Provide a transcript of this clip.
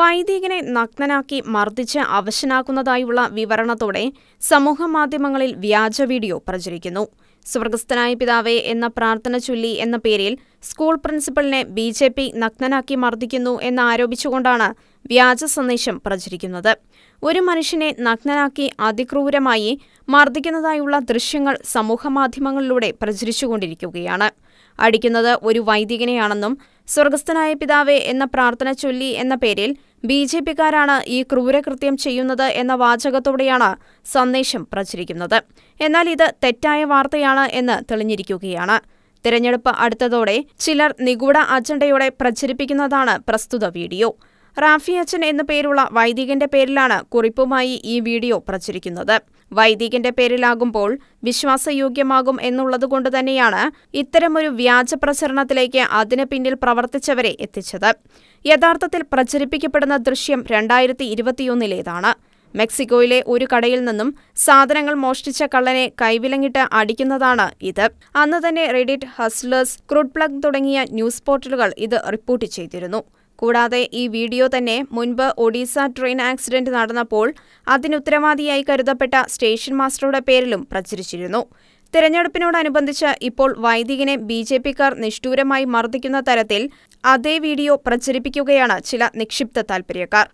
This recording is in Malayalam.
വൈദികനെ നഗ്നനാക്കി മർദ്ദിച്ച് അവശനാക്കുന്നതായുള്ള വിവരണത്തോടെ സമൂഹമാധ്യമങ്ങളിൽ വ്യാജ വീഡിയോ പ്രചരിക്കുന്നു സ്വർഗസ്ഥനായ പിതാവേ എന്ന പ്രാർത്ഥന ചൊല്ലി എന്ന പേരിൽ സ്കൂൾ പ്രിൻസിപ്പലിനെ ബി ജെ പി നഗ്നനാക്കി മർദ്ദിക്കുന്നു എന്നാരോപിച്ചുകൊണ്ടാണ് വ്യാജ സന്ദേശം പ്രചരിക്കുന്നത് ഒരു മനുഷ്യനെ നഗ്നനാക്കി അതിക്രൂരമായി മർദ്ദിക്കുന്നതായുള്ള ദൃശ്യങ്ങൾ സമൂഹമാധ്യമങ്ങളിലൂടെ പ്രചരിച്ചുകൊണ്ടിരിക്കുകയാണ് അടിക്കുന്നത് ഒരു വൈദികനെയാണെന്നും സ്വർഗസ്ഥനായ പിതാവേ എന്ന പ്രാർത്ഥന ചൊല്ലി എന്ന പേരിൽ ബി ജെ പിക്കാരാണ് ഈ ക്രൂരകൃത്യം ചെയ്യുന്നത് എന്ന വാചകത്തോടെയാണ് സന്ദേശം പ്രചരിക്കുന്നത് എന്നാൽ ഇത് തെറ്റായ വാർത്തയാണ് എന്ന് തെളിഞ്ഞിരിക്കുകയാണ് തിരഞ്ഞെടുപ്പ് അടുത്തതോടെ ചിലർ നിഗൂഢ അജണ്ടയോടെ പ്രചരിപ്പിക്കുന്നതാണ് പ്രസ്തുത വീഡിയോ റാഫി അച്ഛൻ എന്ന പേരുള്ള വൈദികന്റെ പേരിലാണ് കുറിപ്പുമായി ഈ വീഡിയോ പ്രചരിക്കുന്നത് വൈദികന്റെ പേരിലാകുമ്പോൾ വിശ്വാസയോഗ്യമാകും എന്നുള്ളതുകൊണ്ട് തന്നെയാണ് ഇത്തരമൊരു വ്യാജ പ്രചരണത്തിലേക്ക് അതിന് പിന്നിൽ പ്രവർത്തിച്ചവരെ എത്തിച്ചത് യഥാർത്ഥത്തിൽ പ്രചരിപ്പിക്കപ്പെടുന്ന ദൃശ്യം രണ്ടായിരത്തി ഇരുപത്തിയൊന്നിലേതാണ് മെക്സിക്കോയിലെ ഒരു കടയിൽ നിന്നും സാധനങ്ങൾ മോഷ്ടിച്ച കള്ളനെ കൈവിലങ്ങിട്ട് അടിക്കുന്നതാണ് ഇത് അന്ന് തന്നെ റെഡിറ്റ് ഹസ്ലേഴ്സ് ക്രൂഡ് പ്ലഗ് തുടങ്ങിയ ന്യൂസ് പോർട്ടലുകൾ ഇത് റിപ്പോർട്ട് ചെയ്തിരുന്നു കൂടാതെ ഈ വീഡിയോ തന്നെ മുൻപ് ഒഡീസ ട്രെയിൻ ആക്സിഡന്റ് നടന്നപ്പോൾ അതിനുത്തരവാദിയായി കരുതപ്പെട്ട സ്റ്റേഷൻ മാസ്റ്ററുടെ പേരിലും പ്രചരിച്ചിരുന്നു തെരഞ്ഞെടുപ്പിനോടനുബന്ധിച്ച് ഇപ്പോൾ വൈദികനെ ബി ജെ പിക്കാർ നിഷ്ഠൂരമായി മർദ്ദിക്കുന്ന തരത്തിൽ അതേ വീഡിയോ പ്രചരിപ്പിക്കുകയാണ് ചില നിക്ഷിപ്ത താൽപര്യക്കാർ